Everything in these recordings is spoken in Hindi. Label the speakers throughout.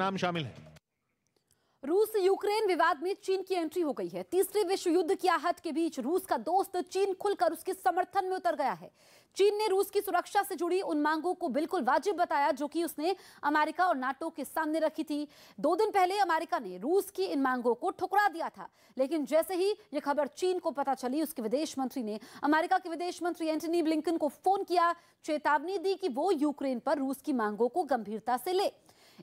Speaker 1: नाम शामिल है रूस यूक्रेन विवाद में चीन की एंट्री हो गई है तीसरे विश्व युद्ध की आहत के बीच रूस का दोस्त चीन खुलकर उसके समर्थन में उतर गया है चीन ने रूस की सुरक्षा से जुड़ी उन मांगों को बिल्कुल वाजिब बताया जो कि उसने अमेरिका और नाटो के सामने रखी थी दो दिन पहले अमेरिका ने रूस की इन मांगों को ठुकरा दिया था लेकिन जैसे ही यह खबर चीन को पता चली उसके विदेश मंत्री ने अमेरिका के विदेश मंत्री एंटनी ब्लिंकन को फोन किया चेतावनी दी कि वो यूक्रेन पर रूस की मांगों को गंभीरता से ले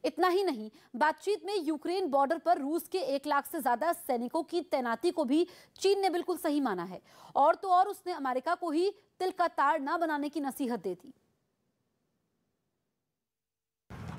Speaker 1: इतना ही नहीं बातचीत में यूक्रेन बॉर्डर पर रूस के एक लाख से ज्यादा सैनिकों की तैनाती को भी चीन ने बिल्कुल सही माना है और तो और उसने अमेरिका को ही तिल का तार ना बनाने की नसीहत दे दी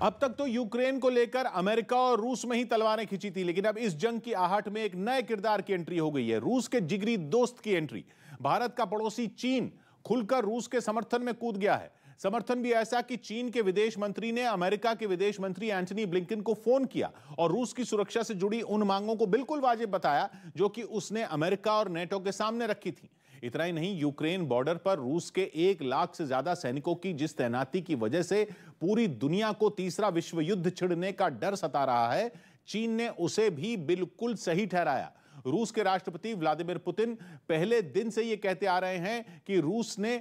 Speaker 2: अब तक तो यूक्रेन को लेकर अमेरिका और रूस में ही तलवारें खिंची थी लेकिन अब इस जंग की आहट में एक नए किरदार की एंट्री हो गई है रूस के जिगरी दोस्त की एंट्री भारत का पड़ोसी चीन खुलकर रूस के समर्थन में कूद गया है समर्थन भी ऐसा कि चीन के विदेश मंत्री ने अमेरिका के विदेश मंत्री एंटनी ब्लिंकन को फोन किया और रूस की सुरक्षा से जुड़ी उन मांगों को बिल्कुल वाजिब बताया जो कि उसने अमेरिका और नेटो के सामने रखी थी इतना ही नहीं यूक्रेन बॉर्डर पर रूस के एक लाख से ज्यादा सैनिकों की जिस तैनाती की वजह से पूरी दुनिया को तीसरा विश्व युद्ध छिड़ने का डर सता रहा है चीन ने उसे भी बिल्कुल सही ठहराया रूस के राष्ट्रपति व्लादिमीर पुतिन पहले दिन से यह कहते आ रहे हैं कि रूस ने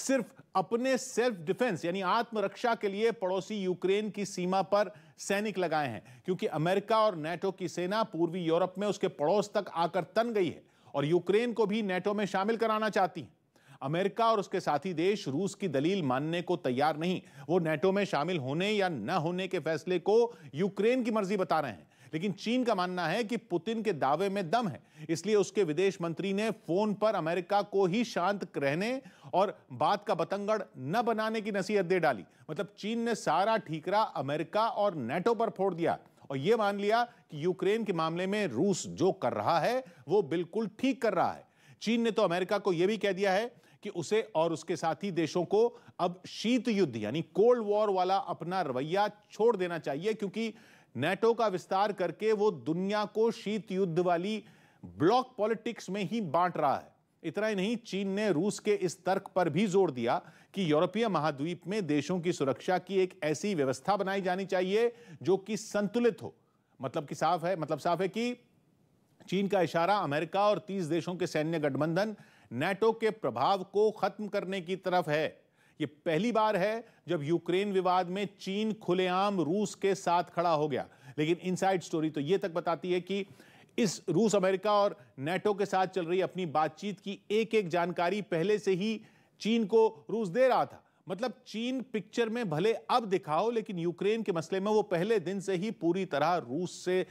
Speaker 2: सिर्फ अपने सेल्फ डिफेंस यानी आत्मरक्षा के लिए पड़ोसी यूक्रेन की सीमा पर सैनिक लगाए हैं क्योंकि अमेरिका और नेटो की सेना पूर्वी यूरोप में उसके पड़ोस तक आकर तन गई है और यूक्रेन को भी नेटो में शामिल कराना चाहती है अमेरिका और उसके साथी देश रूस की दलील मानने को तैयार नहीं वो नेटो में शामिल होने या न होने के फैसले को यूक्रेन की मर्जी बता रहे हैं लेकिन चीन का मानना है कि पुतिन के दावे में दम है इसलिए उसके विदेश मंत्री ने फोन पर अमेरिका को ही शांत रहने और बात का बतंगड़ न बनाने की नसीहत दे डाली मतलब चीन ने सारा ठीकरा अमेरिका और नेटो पर फोड़ दिया और यह मान लिया कि यूक्रेन के मामले में रूस जो कर रहा है वो बिल्कुल ठीक कर रहा है चीन ने तो अमेरिका को यह भी कह दिया है कि उसे और उसके साथी देशों को अब शीत युद्ध यानी कोल्ड वॉर वाला अपना रवैया छोड़ देना चाहिए क्योंकि नेटो का विस्तार करके वो दुनिया को शीत युद्ध वाली ब्लॉक पॉलिटिक्स में ही बांट रहा है इतना ही नहीं चीन ने रूस के इस तर्क पर भी जोर दिया कि यूरोपीय महाद्वीप में देशों की सुरक्षा की एक ऐसी व्यवस्था बनाई जानी चाहिए जो कि संतुलित हो मतलब कि साफ है मतलब साफ है कि चीन का इशारा अमेरिका और 30 देशों के सैन्य गठबंधन नेटो के प्रभाव को खत्म करने की तरफ है ये पहली बार है जब यूक्रेन विवाद में चीन खुलेआम रूस के साथ खड़ा हो गया लेकिन इनसाइड स्टोरी तो ये तक बताती है कि इस रूस अमेरिका और नेटो के साथ चल रही अपनी बातचीत की एक एक जानकारी पहले से ही चीन को रूस दे रहा था मतलब चीन पिक्चर में भले अब दिखाओ लेकिन यूक्रेन के मसले में वो पहले दिन से ही पूरी तरह रूस से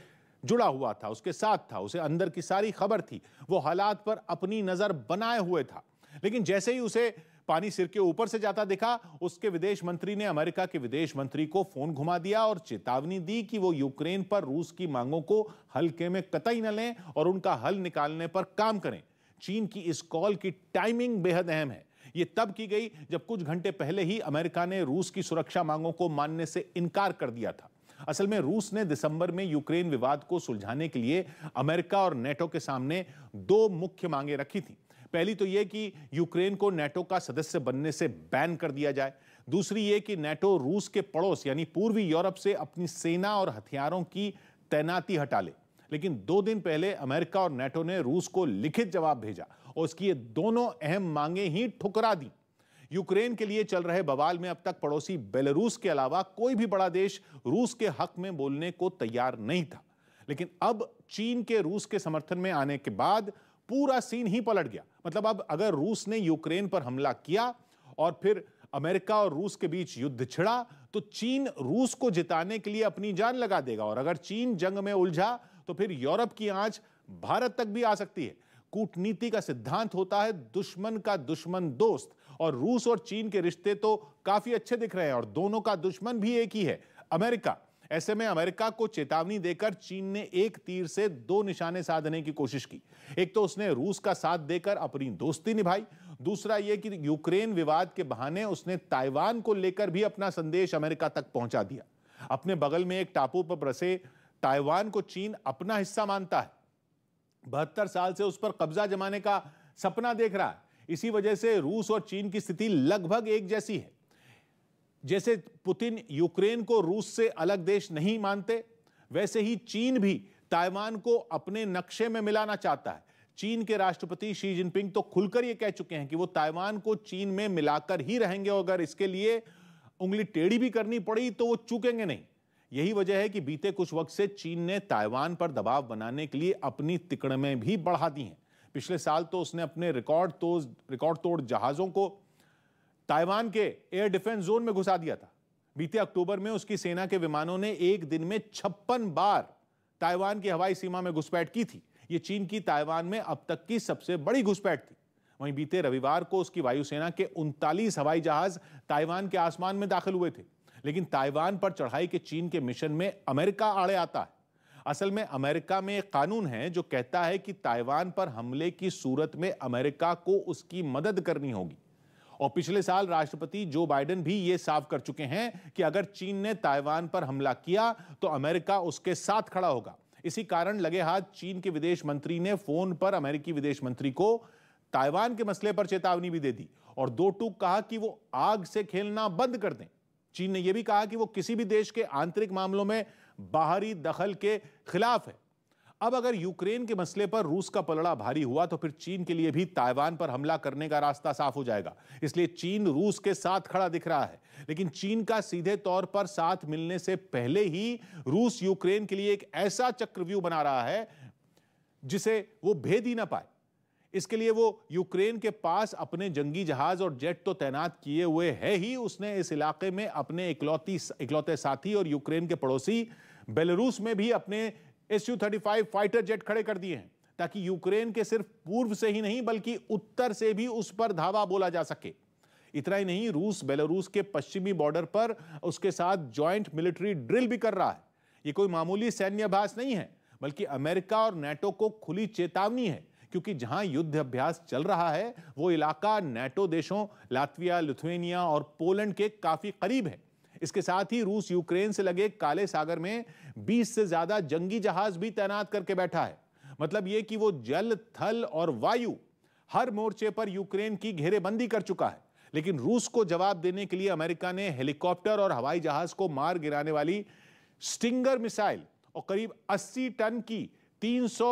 Speaker 2: जुड़ा हुआ था उसके साथ था उसे अंदर की सारी खबर थी वो हालात पर अपनी नजर बनाए हुए था लेकिन जैसे ही उसे पानी सिर के ऊपर से जाता दिखा उसके विदेश मंत्री ने अमेरिका के विदेश मंत्री को फोन घुमा दिया और चेतावनी दी कि वो यूक्रेन पर रूस की मांगों को हल्के में कतई न लें और उनका हल निकालने पर काम करें चीन की इस कॉल की टाइमिंग बेहद अहम है ये तब की गई जब कुछ घंटे पहले ही अमेरिका ने रूस की सुरक्षा मांगों को मानने से इनकार कर दिया था असल में रूस ने दिसंबर में यूक्रेन विवाद को सुलझाने के लिए अमेरिका और नेटो के सामने दो मुख्य मांगे रखी थी पहली तो यह कि यूक्रेन को नेटो का सदस्य बनने से बैन कर दिया जाए दूसरी ये कि नेटो रूस के पड़ोस यानी पूर्वी यूरोप से अपनी सेना और हथियारों की तैनाती हटा ले लेकिन दो दिन पहले अमेरिका और नेटो ने रूस को लिखित जवाब भेजा और उसकी ये दोनों अहम मांगे ही ठुकरा दी यूक्रेन के लिए चल रहे बवाल में अब तक पड़ोसी बेलारूस के अलावा कोई भी बड़ा देश रूस के हक में बोलने को तैयार नहीं था लेकिन अब चीन के रूस के समर्थन में आने के बाद पूरा सीन ही पलट गया मतलब अब अगर रूस ने यूक्रेन पर हमला किया और फिर अमेरिका और रूस के बीच युद्ध छिड़ा तो चीन रूस को जिताने के लिए अपनी जान लगा देगा और अगर चीन जंग में उलझा तो फिर यूरोप की आंच भारत तक भी आ सकती है कूटनीति का सिद्धांत होता है दुश्मन का दुश्मन दोस्त और रूस और चीन के रिश्ते तो काफी अच्छे दिख रहे हैं और दोनों का दुश्मन भी एक ही है अमेरिका ऐसे में अमेरिका को चेतावनी देकर चीन ने एक तीर से दो निशाने साधने की कोशिश की एक तो उसने रूस का साथ देकर अपनी दोस्ती निभाई दूसरा यह कि यूक्रेन विवाद के बहाने उसने ताइवान को लेकर भी अपना संदेश अमेरिका तक पहुंचा दिया अपने बगल में एक टापू पर बसे ताइवान को चीन अपना हिस्सा मानता है बहत्तर साल से उस पर कब्जा जमाने का सपना देख रहा है इसी वजह से रूस और चीन की स्थिति लगभग एक जैसी है जैसे पुतिन यूक्रेन को रूस से अलग देश नहीं मानते वैसे ही चीन भी ताइवान को अपने नक्शे में मिलाना चाहता है चीन के राष्ट्रपति शी जिनपिंग तो खुलकर यह कह चुके हैं कि वो ताइवान को चीन में मिलाकर ही रहेंगे और अगर इसके लिए उंगली टेढ़ी भी करनी पड़ी तो वो चूकेंगे नहीं यही वजह है कि बीते कुछ वक्त से चीन ने ताइवान पर दबाव बनाने के लिए अपनी तिकड़में भी बढ़ा दी हैं पिछले साल तो उसने अपने रिकॉर्ड तो रिकॉर्ड तोड़ जहाज़ों को ताइवान के एयर डिफेंस जोन में घुसा दिया था बीते अक्टूबर में उसकी सेना के विमानों ने एक दिन में छप्पन बार ताइवान की हवाई सीमा में घुसपैठ की थी ये चीन की ताइवान में अब तक की सबसे बड़ी घुसपैठ थी वहीं बीते रविवार को उसकी वायुसेना के उनतालीस हवाई जहाज ताइवान के आसमान में दाखिल हुए थे लेकिन ताइवान पर चढ़ाई के चीन के मिशन में अमेरिका आड़े आता है असल में अमेरिका में एक कानून है जो कहता है कि ताइवान पर हमले की सूरत में अमेरिका को उसकी मदद करनी होगी और पिछले साल राष्ट्रपति जो बाइडेन भी ये साफ कर चुके हैं कि अगर चीन ने ताइवान पर हमला किया तो अमेरिका उसके साथ खड़ा होगा इसी कारण लगे हाथ चीन के विदेश मंत्री ने फोन पर अमेरिकी विदेश मंत्री को ताइवान के मसले पर चेतावनी भी दे दी और दो टूक कहा कि वो आग से खेलना बंद कर दें चीन ने यह भी कहा कि वो किसी भी देश के आंतरिक मामलों में बाहरी दखल के खिलाफ है अब अगर यूक्रेन के मसले पर रूस का पलड़ा भारी हुआ तो फिर चीन के लिए भी ताइवान पर हमला करने का रास्ता साफ हो जाएगा इसलिए चीन रूस के साथ खड़ा दिख रहा है लेकिन चीन का सीधे तौर पर साथ मिलने से पहले ही रूस यूक्रेन के लिए एक ऐसा चक्रव्यूह बना रहा है जिसे वो भेद ही ना पाए इसके लिए वो यूक्रेन के पास अपने जंगी जहाज और जेट तो तैनात किए हुए है ही उसने इस इलाके में अपने इकलौती इकलौते साथी और यूक्रेन के पड़ोसी बेलारूस में भी अपने एस यू फाइटर जेट खड़े कर दिए हैं ताकि यूक्रेन के सिर्फ पूर्व से ही नहीं बल्कि उत्तर से भी उस पर धावा बोला जा सके इतना ही नहीं रूस बेलारूस के पश्चिमी बॉर्डर पर उसके साथ ज्वाइंट मिलिट्री ड्रिल भी कर रहा है यह कोई मामूली सैन्य अभ्यास नहीं है बल्कि अमेरिका और नेटो को खुली चेतावनी है क्योंकि जहां युद्ध अभ्यास चल रहा है वो इलाका नेटो देशों लातविया लिथुएनिया और पोलैंड के काफी करीब है इसके साथ ही रूस यूक्रेन से लगे काले सागर में 20 से ज्यादा जंगी जहाज भी तैनात करके बैठा है मतलब ये कि वो जल थल और वायु हर मोर्चे पर यूक्रेन की घेरेबंदी कर चुका है लेकिन रूस को जवाब देने के लिए अमेरिका ने हेलीकॉप्टर और हवाई जहाज को मार गिराने वाली स्टिंगर मिसाइल और करीब 80 टन की 300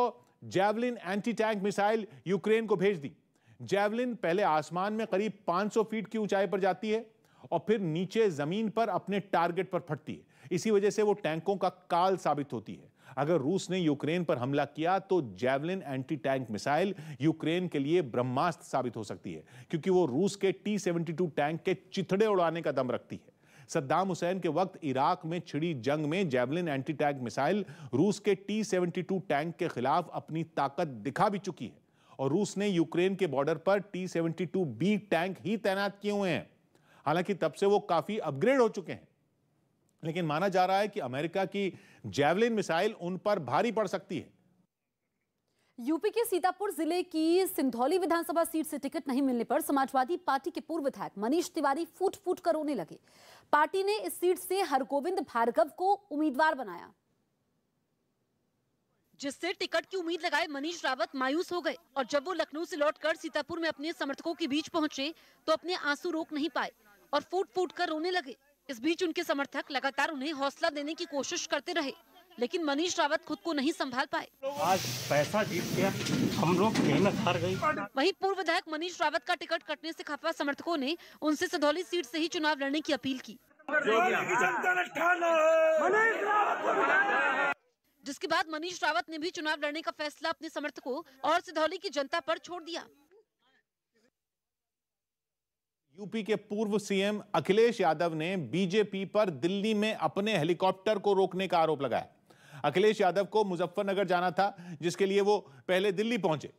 Speaker 2: javelin anti tank missile Ukraine को भेज दी जैवलिन पहले आसमान में करीब 500 फीट की ऊंचाई पर जाती है और फिर नीचे जमीन पर अपने टारगेट पर फटती है इसी वजह से वो टैंकों का काल साबित होती है अगर रूस ने यूक्रेन पर हमला किया तो javelin anti tank missile Ukraine के लिए ब्रह्मास्त्र साबित हो सकती है क्योंकि वो रूस के टी सेवेंटी टैंक के चिथड़े उड़ाने का दम रखती है सद्दाम हुसैन के वक्त इराक में छिड़ी जंग में जैवलिन एंटी टैंक मिसाइल रूस के टी सेवेंटी टू टैंक के खिलाफ अपनी ताकत दिखा भी चुकी है और रूस ने यूक्रेन के बॉर्डर पर T seventy two B tank ही तैनात किए हुए हैं हालांकि तब से वो काफी अपग्रेड हो चुके हैं लेकिन माना जा रहा है कि अमेरिका की जैवलिन मिसाइल उन पर भारी पड़ सकती है
Speaker 1: यूपी के सीतापुर जिले की सिंधौली विधानसभा सीट से टिकट नहीं मिलने पर समाजवादी पार्टी के पूर्व विधायक मनीष तिवारी फूट फूट कर रोने लगे पार्टी ने इस सीट से हरगोविंद भार्गव को उम्मीदवार बनाया जिससे टिकट की उम्मीद लगाए मनीष रावत मायूस हो गए और जब वो लखनऊ से लौटकर सीतापुर में अपने समर्थकों के बीच पहुंचे तो अपने आंसू रोक नहीं पाए और फूट फूट कर रोने लगे इस बीच उनके समर्थक लगातार उन्हें हौसला देने की कोशिश करते रहे लेकिन मनीष रावत खुद को नहीं संभाल पाए
Speaker 2: आज पैसा जीत गया हम लोग मेहनत
Speaker 1: हार गई वहीं पूर्व विधायक मनीष रावत का टिकट कटने से खफा समर्थकों ने उनसे सधौली सीट से ही चुनाव लड़ने की अपील की जिसके बाद मनीष रावत ने भी चुनाव लड़ने का फैसला अपने समर्थकों और सिधौली की जनता पर छोड़ दिया
Speaker 2: यूपी के पूर्व सीएम अखिलेश यादव ने बीजेपी पर दिल्ली में अपने हेलीकॉप्टर को रोकने का आरोप लगाया अखिलेश यादव को मुजफ्फरनगर जाना था जिसके लिए वो पहले दिल्ली पहुंचे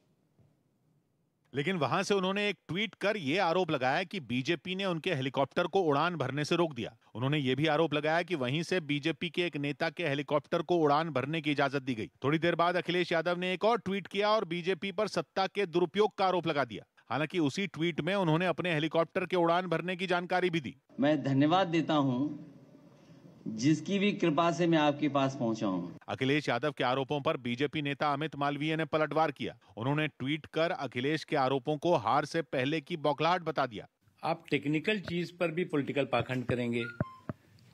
Speaker 2: लेकिन वहां से उन्होंने एक ट्वीट कर यह आरोप लगाया कि बीजेपी ने उनके हेलीकॉप्टर को उड़ान भरने से रोक दिया उन्होंने यह भी आरोप लगाया कि वहीं से बीजेपी के एक नेता के हेलीकॉप्टर को उड़ान भरने की इजाजत दी गई थोड़ी देर बाद अखिलेश यादव ने एक और ट्वीट किया और बीजेपी पर सत्ता के दुरुपयोग का आरोप लगा दिया हालांकि उसी ट्वीट में उन्होंने अपने हेलीकॉप्टर के उड़ान भरने की जानकारी भी दी मैं धन्यवाद देता हूँ जिसकी भी कृपा से मैं आपके पास पहुंचा हूं। अखिलेश यादव के आरोपों पर बीजेपी नेता अमित मालवीय ने पलटवार किया उन्होंने ट्वीट कर अखिलेश के आरोपों को हार से पहले की बौखलाहट बता दिया आप टेक्निकल चीज पर भी पॉलिटिकल पाखंड करेंगे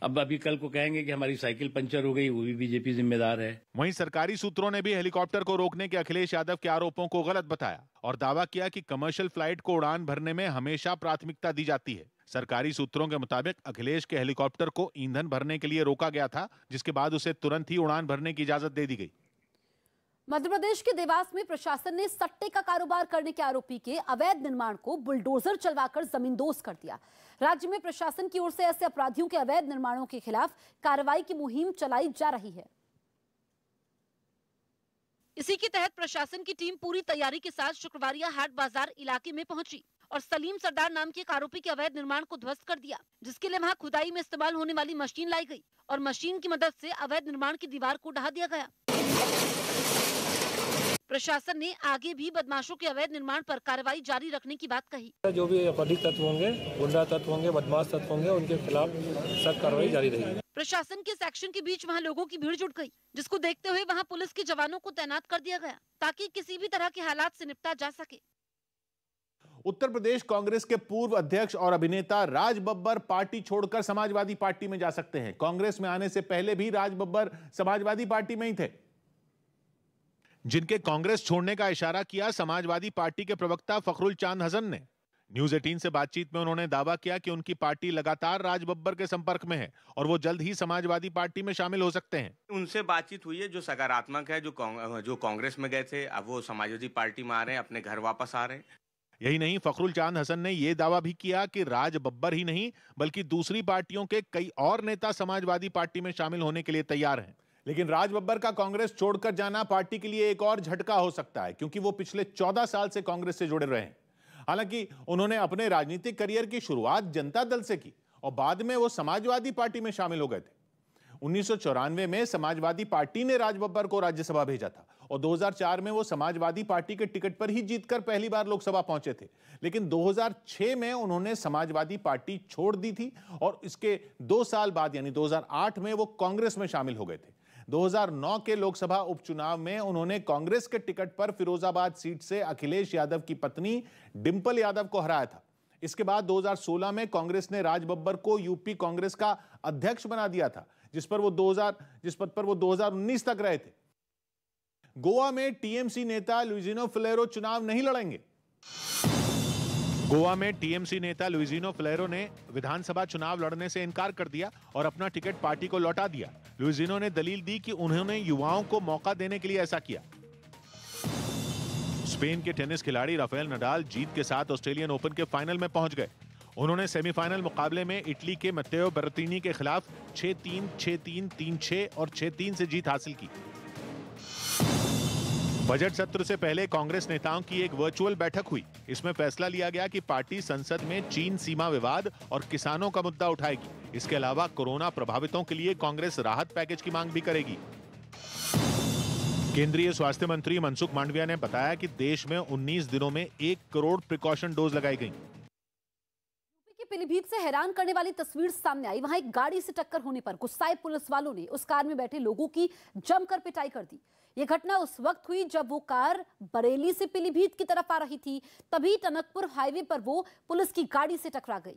Speaker 2: अब अभी कल को कहेंगे कि हमारी साइकिल पंचर हो गई वो भी बीजेपी जिम्मेदार है वहीं सरकारी सूत्रों ने भी हेलीकॉप्टर को रोकने के अखिलेश यादव के आरोपों को गलत बताया और दावा किया कि कमर्शियल फ्लाइट को उड़ान भरने में हमेशा प्राथमिकता दी जाती है सरकारी सूत्रों के मुताबिक अखिलेश के हेलीकॉप्टर को ईंधन भरने के लिए रोका गया था जिसके बाद उसे तुरंत ही उड़ान भरने की इजाजत दे दी गई
Speaker 1: मध्य प्रदेश के देवास में प्रशासन ने सट्टे का कारोबार करने के आरोपी के अवैध निर्माण को बुलडोजर चलवाकर जमींदोज कर दिया राज्य में प्रशासन की ओर से ऐसे अपराधियों के अवैध निर्माणों के खिलाफ कार्रवाई की मुहिम चलाई जा रही है इसी के तहत प्रशासन की टीम पूरी तैयारी के साथ शुक्रवारिया हाट बाजार इलाके में पहुंची और सलीम सरदार नाम के एक आरोपी के अवैध निर्माण को ध्वस्त कर दिया जिसके लिए वहाँ खुदाई में इस्तेमाल होने वाली मशीन लाई गई और मशीन की मदद से अवैध निर्माण की दीवार को ढहा दिया गया प्रशासन ने आगे भी बदमाशों के अवैध निर्माण पर कार्रवाई जारी रखने की बात कही
Speaker 2: जो भी अपराधी तत्व होंगे गुंडा तत्व होंगे बदमाश तत्व होंगे उनके खिलाफ सख्त कार्रवाई जारी रहेगी
Speaker 1: प्रशासन के सेक्शन के बीच वहाँ लोगों की भीड़ जुट गई जिसको देखते हुए वहाँ पुलिस के जवानों को तैनात कर दिया गया ताकि किसी भी तरह के हालात ऐसी निपटा जा सके
Speaker 2: उत्तर प्रदेश कांग्रेस के पूर्व अध्यक्ष और अभिनेता राज बब्बर पार्टी छोड़कर समाजवादी पार्टी में जा सकते हैं कांग्रेस में आने से पहले भी राज बब्बर समाजवादी पार्टी में ही थे जिनके कांग्रेस छोड़ने का इशारा किया समाजवादी पार्टी के प्रवक्ता फखरुल चांद हसन ने न्यूज एटीन से बातचीत में उन्होंने दावा किया कि उनकी पार्टी लगातार राज बब्बर के संपर्क में है और वो जल्द ही समाजवादी पार्टी में शामिल हो सकते हैं उनसे बातचीत हुई है जो सकारात्मक है जो जो कांग्रेस में गए थे अब वो समाजवादी पार्टी में आ रहे हैं अपने घर वापस आ रहे हैं यही नहीं फखरुल चांद हसन ने यह दावा भी किया कि राज बब्बर ही नहीं बल्कि दूसरी पार्टियों के कई और नेता समाजवादी पार्टी में शामिल होने के लिए तैयार हैं लेकिन राज बब्बर का कांग्रेस छोड़कर जाना पार्टी के लिए एक और झटका हो सकता है क्योंकि वो पिछले चौदह साल से कांग्रेस से जुड़े रहे हालांकि उन्होंने अपने राजनीतिक करियर की शुरुआत जनता दल से की और बाद में वो समाजवादी पार्टी में शामिल हो गए थे उन्नीस में समाजवादी पार्टी ने राज बब्बर को राज्यसभा भेजा था और 2004 में वो समाजवादी पार्टी के टिकट पर ही जीतकर पहली बार लोकसभा पहुंचे थे लेकिन 2006 में उन्होंने समाजवादी पार्टी छोड़ दी थी और इसके दो साल बाद यानी 2008 में वो कांग्रेस में शामिल हो गए थे 2009 के लोकसभा उपचुनाव में उन्होंने कांग्रेस के टिकट पर फिरोजाबाद सीट से अखिलेश यादव की पत्नी डिम्पल यादव को हराया था इसके बाद 2016 में कांग्रेस ने राज बब्बर को यूपी कांग्रेस का अध्यक्ष बना दिया था जिस पर वो 2000 जिस पद पर वो 2019 तक रहे थे गोवा में टीएमसी नेता लुजिनो फ्लेरो चुनाव नहीं लड़ेंगे गोवा में टीएमसी नेता लुइजिनो फ्लेरो ने विधानसभा चुनाव लड़ने से इनकार कर दिया और अपना टिकट पार्टी को लौटा दिया लुइजिनो ने दलील दी कि उन्होंने युवाओं को मौका देने के लिए ऐसा किया स्पेन के टेनिस खिलाड़ी राफेल नडाल जीत के साथ ऑस्ट्रेलियन ओपन के फाइनल में पहुंच गए उन्होंने सेमीफाइनल मुकाबले में इटली के मत्तेओ बरतीनी के खिलाफ छह तीन छह तीन तीन छह और छह तीन से जीत हासिल की बजट सत्र से पहले कांग्रेस नेताओं की एक वर्चुअल बैठक हुई इसमें फैसला लिया गया कि पार्टी संसद में चीन सीमा विवाद और किसानों का मुद्दा उठाएगी इसके अलावा कोरोना प्रभावितों के लिए कांग्रेस राहत पैकेज की मांग भी करेगी केंद्रीय स्वास्थ्य मंत्री मनसुख मांडविया ने बताया कि देश में 19 दिनों में एक करोड़ प्रिकॉशन डोज लगाई गई
Speaker 1: पीलीभीत से हैरान करने वाली तस्वीर सामने आई वहां एक गाड़ी से टक्कर होने पर गुस्साए पुलिस वालों ने उस कार में बैठे लोगों की जमकर पिटाई कर दी यह घटना उस वक्त हुई जब वो कार बरेली से पीलीभीत की तरफ आ रही थी तभी टनकपुर हाईवे पर वो पुलिस की गाड़ी से टकरा गई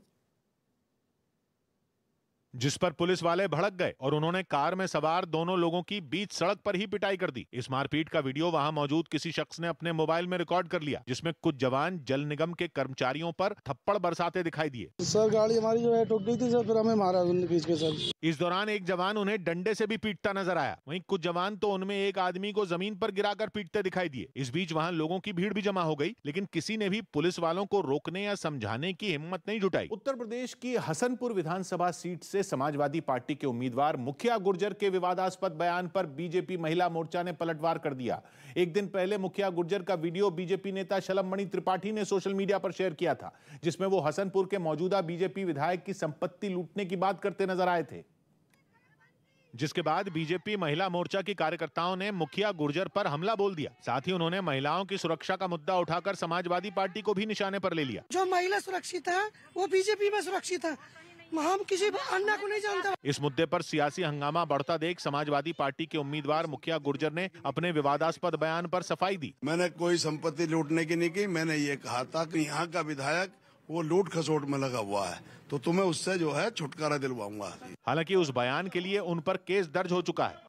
Speaker 2: जिस पर पुलिस वाले भड़क गए और उन्होंने कार में सवार दोनों लोगों की बीच सड़क पर ही पिटाई कर दी इस मारपीट का वीडियो वहां मौजूद किसी शख्स ने अपने मोबाइल में रिकॉर्ड कर लिया जिसमें कुछ जवान जल निगम के कर्मचारियों पर थप्पड़ बरसाते दिखाई दिए सर गाड़ी हमारी जो है टूट गई थी सर फिर हमें मारा बीच के सर इस दौरान एक जवान उन्हें डंडे ऐसी भी पीटता नजर आया वही कुछ जवान तो उनमें एक आदमी को जमीन गिरा कर पीटते दिखाई दिए इस बीच वहाँ लोगों की भीड़ भी जमा हो गयी लेकिन किसी ने भी पुलिस वालों को रोकने या समझाने की हिम्मत नहीं जुटाई उत्तर प्रदेश की हसनपुर विधानसभा सीट ऐसी समाजवादी पार्टी के उम्मीदवार मुखिया गुर्जर के विवादास्पद बयान पर बीजेपी महिला मोर्चा ने पलटवार कर दिया एक दिन पहले मुखिया गुर्जर का वीडियो बीजेपी नेता शलममणि त्रिपाठी ने सोशल मीडिया पर शेयर किया था जिसमें वो हसनपुर के मौजूदा बीजेपी विधायक की संपत्ति लूटने की बात करते नजर आए थे जिसके बाद बीजेपी महिला मोर्चा की कार्यकर्ताओं ने मुखिया गुर्जर पर हमला बोल दिया साथ ही उन्होंने महिलाओं की सुरक्षा का मुद्दा उठाकर समाजवादी पार्टी को भी निशाने पर ले लिया
Speaker 1: जो महिला सुरक्षित है वो बीजेपी में सुरक्षित है हम किसी अन्ना को नहीं जानता
Speaker 2: इस मुद्दे पर सियासी हंगामा बढ़ता देख समाजवादी पार्टी के उम्मीदवार मुखिया गुर्जर ने अपने विवादास्पद बयान पर सफाई दी मैंने कोई संपत्ति लूटने की नहीं की मैंने ये कहा था कि यहाँ का विधायक वो लूट खसोट में लगा हुआ है तो तुम्हें उससे जो है छुटकारा दिलवाऊंगा हालांकि उस बयान के लिए उन पर केस दर्ज हो चुका है